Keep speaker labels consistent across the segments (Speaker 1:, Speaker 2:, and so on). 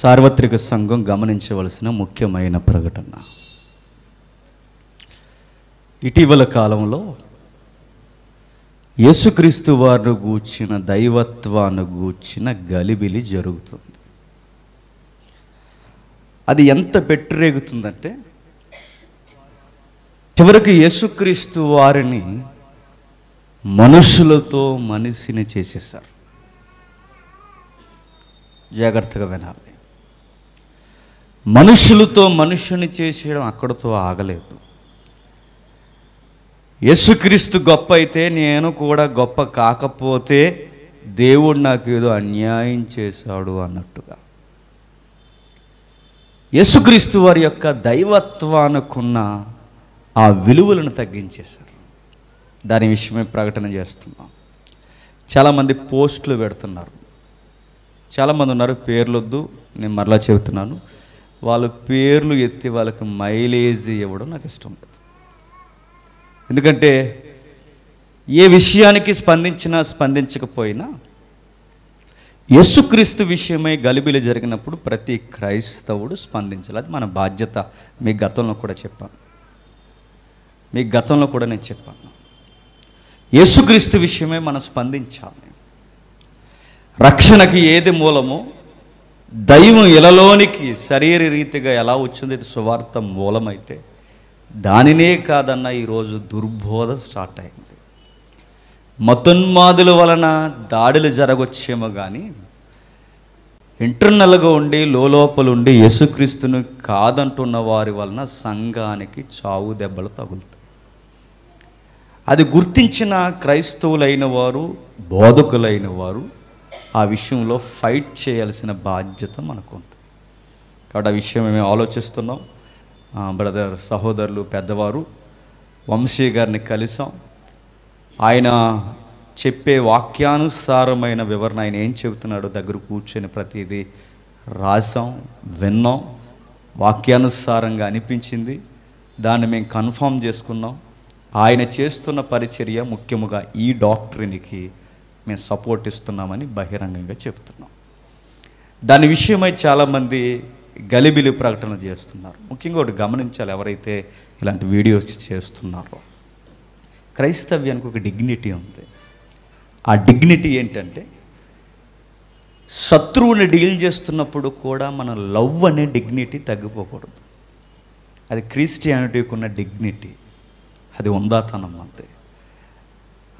Speaker 1: సార్వత్రిక సంఘం గమనించవలసిన ముఖ్యమైన ప్రకటన ఇటీవల కాలంలో యేసుక్రీస్తు వారిని గూర్చిన దైవత్వాన్ని గూర్చిన గలిబిలి జరుగుతుంది అది ఎంత పెట్టిరేగుతుందంటే చివరికి యేసుక్రీస్తు వారిని మనుషులతో మనిషిని చేసేశారు జాగ్రత్తగా వినాలి మనుషులతో మనుషుని చేసేయడం అక్కడితో ఆగలేదు యేసుక్రీస్తు గొప్ప అయితే నేను కూడా గొప్ప కాకపోతే దేవుడు నాకు ఏదో అన్యాయం చేశాడు అన్నట్టుగా యేసుక్రీస్తు వారి యొక్క దైవత్వానుకున్న ఆ విలువలను తగ్గించేశారు దాని విషయమే ప్రకటన చేస్తున్నాం చాలామంది పోస్టులు పెడుతున్నారు చాలామంది ఉన్నారు పేర్లొద్దు నేను మరలా చెబుతున్నాను వాళ్ళ పేర్లు ఎత్తి వాళ్ళకి మైలేజ్ ఇవ్వడం నాకు ఇష్టం లేదు ఎందుకంటే ఏ విషయానికి స్పందించినా స్పందించకపోయినా యేసుక్రీస్తు విషయమై గలిబిలు జరిగినప్పుడు ప్రతి క్రైస్తవుడు స్పందించాలి అది మన బాధ్యత మీ గతంలో కూడా చెప్పాను మీ గతంలో కూడా నేను చెప్పాను యేసుక్రీస్తు విషయమే మనం స్పందించాలి రక్షణకి ఏది మూలమో దైవం ఇలలోనికి శరీర రీతిగా ఎలా వచ్చింది సువార్త మూలమైతే దానినే కాదన్న ఈరోజు దుర్బోధ స్టార్ట్ అయింది మతున్మాదుల వలన దాడులు జరగొచ్చేమో కానీ ఇంటర్నల్గా ఉండి లోపలుండి యేసుక్రీస్తుని కాదంటున్న వారి వలన సంఘానికి చావు దెబ్బలు తగులుతాయి అది గుర్తించిన క్రైస్తవులైన వారు బోధకులైన వారు ఆ విషయంలో ఫైట్ చేయాల్సిన బాధ్యత ఉంది కాబట్టి ఆ విషయం మేము ఆలోచిస్తున్నాం బ్రదర్ సహోదరులు పెద్దవారు వంశీ గారిని కలిసాం ఆయన చెప్పే వాక్యానుసారమైన వివరణ ఆయన ఏం చెబుతున్నాడో దగ్గర కూర్చొని ప్రతిదీ రాసాం విన్నాం వాక్యానుసారంగా అనిపించింది దాన్ని మేము కన్ఫామ్ చేసుకున్నాం ఆయన చేస్తున్న పరిచర్య ముఖ్యముగా ఈ డాక్టరీనికి మేము సపోర్ట్ ఇస్తున్నామని బహిరంగంగా చెప్తున్నాం దాని విషయమై చాలామంది గలిబిలి ప్రకటన చేస్తున్నారు ముఖ్యంగా ఒకటి గమనించాలి ఎవరైతే ఇలాంటి వీడియోస్ చేస్తున్నారో క్రైస్తవ్యానికి ఒక డిగ్నిటీ ఉంది ఆ డిగ్నిటీ ఏంటంటే శత్రువుని డీల్ చేస్తున్నప్పుడు కూడా మన లవ్ అనే డిగ్నిటీ తగ్గిపోకూడదు అది క్రిస్టియానిటీకి ఉన్న డిగ్నిటీ అది ఉందాతనం అంతే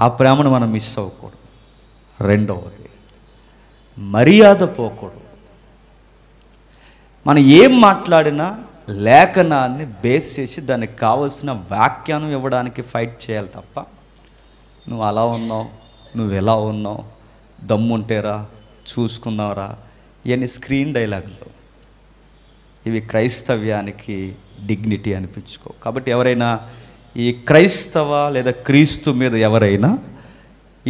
Speaker 1: ఆ ప్రేమను మనం మిస్ అవ్వకూడదు రెండవది మర్యాద పోకూడదు మనం ఏం మాట్లాడినా లేఖనాన్ని బేస్ చేసి దానికి కావలసిన వ్యాఖ్యానం ఇవ్వడానికి ఫైట్ చేయాలి తప్ప నువ్వు అలా ఉన్నావు నువ్వు ఎలా ఉన్నావు దమ్ముంటేరా చూసుకున్నావురా ఇవన్నీ స్క్రీన్ డైలాగులు ఇవి క్రైస్తవ్యానికి డిగ్నిటీ అనిపించుకో కాబట్టి ఎవరైనా ఈ క్రైస్తవ లేదా క్రీస్తు మీద ఎవరైనా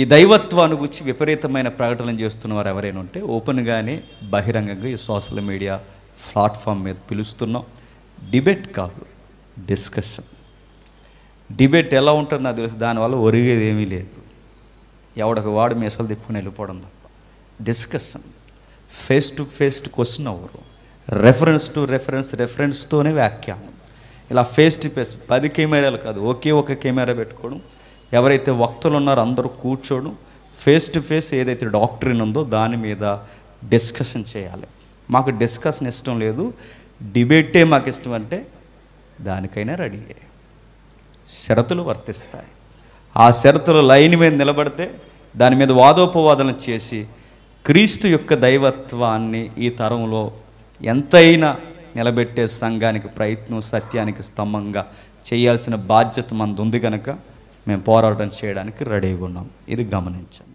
Speaker 1: ఈ దైవత్వాన్ని గురించి విపరీతమైన ప్రకటనలు చేస్తున్నవారు ఎవరైనా ఉంటే ఓపెన్గానే బహిరంగంగా ఈ సోషల్ మీడియా ప్లాట్ఫామ్ మీద పిలుస్తున్నాం డిబేట్ కాదు డిస్కషన్ డిబేట్ ఎలా ఉంటుందో నాకు తెలుసు దానివల్ల ఒరిగేది ఏమీ లేదు ఎవడొక వాడు మీసలు తిప్పుకుని వెళ్ళిపోవడం తప్ప discussion face to face question అవ్వరు రెఫరెన్స్ టు రెఫరెన్స్ రెఫరెన్స్తోనే వ్యాఖ్యానం ఇలా ఫేస్ టు ఫేస్ పది కెమెరాలు కాదు ఒకే ఒక కెమెరా పెట్టుకోవడం ఎవరైతే వక్తులు ఉన్నారో అందరూ కూర్చోడు ఫేస్ టు ఫేస్ ఏదైతే డాక్టరీన్ ఉందో దాని మీద డిస్కషన్ చేయాలి మాకు డిస్కషన్ ఇష్టం లేదు డిబేటే మాకు ఇష్టం అంటే దానికైనా రెడీ షరతులు వర్తిస్తాయి ఆ షరతుల లైన్ మీద నిలబడితే దాని మీద వాదోపవాదనలు చేసి క్రీస్తు యొక్క దైవత్వాన్ని ఈ తరంలో ఎంతైనా నిలబెట్టే సంఘానికి ప్రయత్నం సత్యానికి స్తంభంగా చేయాల్సిన బాధ్యత మనది ఉంది కనుక మేము పోరాటం చేయడానికి రెడీగా ఉన్నాం ఇది గమనించండి